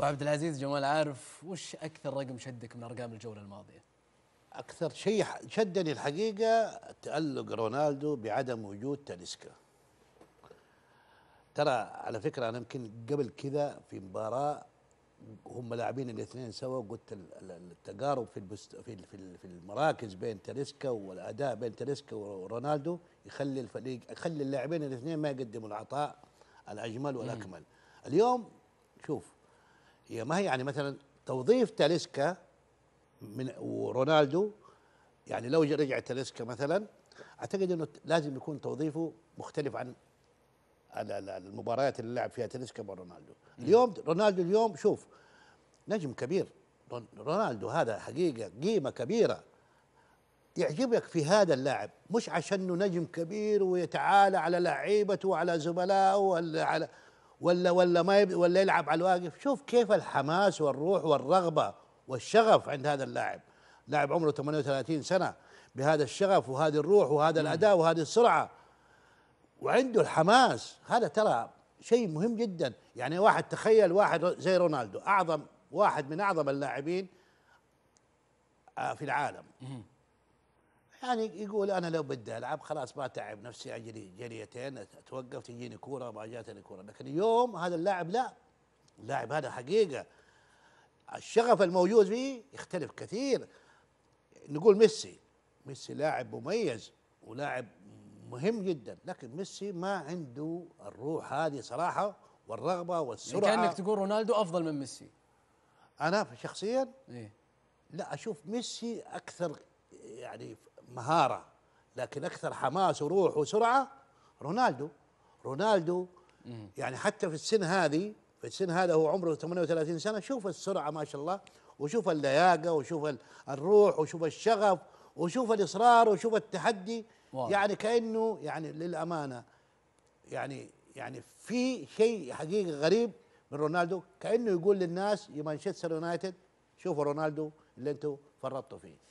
ابو عبد العزيز جمال عارف وش اكثر رقم شدك من ارقام الجوله الماضيه؟ اكثر شيء شدني الحقيقه تالق رونالدو بعدم وجود تاليسكا ترى على فكره انا يمكن قبل كذا في مباراه هم لاعبين الاثنين سوا قلت التقارب في في في المراكز بين تاليسكا والاداء بين تاليسكا ورونالدو يخلي الفريق يخلي اللاعبين الاثنين ما يقدموا العطاء الاجمل والاكمل اليوم شوف هي ما هي يعني مثلا توظيف تاليسكا من ورونالدو يعني لو رجع تاليسكا مثلا اعتقد انه لازم يكون توظيفه مختلف عن المباريات اللي لعب فيها تاليسكا ورونالدو اليوم رونالدو اليوم شوف نجم كبير رونالدو هذا حقيقه قيمه كبيره يعجبك في هذا اللاعب مش عشان نجم كبير ويتعالى على لعيبته وعلى زملائه وعلى ولا ولا ما يب... ولا يلعب على الواقف شوف كيف الحماس والروح والرغبه والشغف عند هذا اللاعب لاعب عمره 38 سنه بهذا الشغف وهذه الروح وهذا الاداء وهذه السرعه وعنده الحماس هذا ترى شيء مهم جدا يعني واحد تخيل واحد زي رونالدو اعظم واحد من اعظم اللاعبين آه، في العالم يعني يقول انا لو بدي العب خلاص ما تعب نفسي اجري جريتين اتوقف تجيني كوره ما جاتني كوره لكن اليوم هذا اللاعب لا اللاعب هذا حقيقه الشغف الموجود فيه يختلف كثير نقول ميسي ميسي لاعب مميز ولاعب مهم جدا لكن ميسي ما عنده الروح هذه صراحه والرغبه والسرعه يعني كانك تقول رونالدو افضل من ميسي انا شخصيا إيه؟ لا اشوف ميسي اكثر يعني مهاره لكن اكثر حماس وروح وسرعه رونالدو رونالدو يعني حتى في السن هذه في السن هذا هو عمره 38 سنه شوف السرعه ما شاء الله وشوف اللياقه وشوف الروح وشوف الشغف وشوف الاصرار وشوف التحدي يعني كانه يعني للامانه يعني يعني في شيء حقيقي غريب من رونالدو كانه يقول للناس يا مانشستر يونايتد شوفوا رونالدو اللي انتم فرطتوا فيه